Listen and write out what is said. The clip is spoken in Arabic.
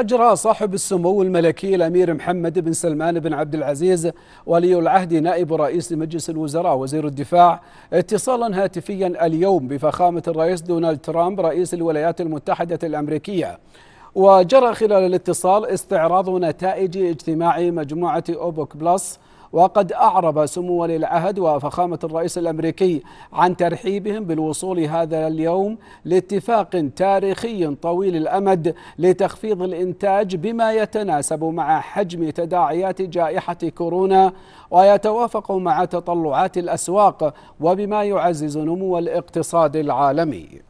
أجرى صاحب السمو الملكي الأمير محمد بن سلمان بن عبد العزيز ولي العهد نائب رئيس مجلس الوزراء وزير الدفاع اتصالا هاتفيا اليوم بفخامة الرئيس دونالد ترامب رئيس الولايات المتحدة الأمريكية وجرى خلال الاتصال استعراض نتائج اجتماع مجموعة أوبك بلس وقد أعرب سمو ولي العهد وفخامة الرئيس الأمريكي عن ترحيبهم بالوصول هذا اليوم لاتفاق تاريخي طويل الأمد لتخفيض الإنتاج بما يتناسب مع حجم تداعيات جائحة كورونا ويتوافق مع تطلعات الأسواق وبما يعزز نمو الاقتصاد العالمي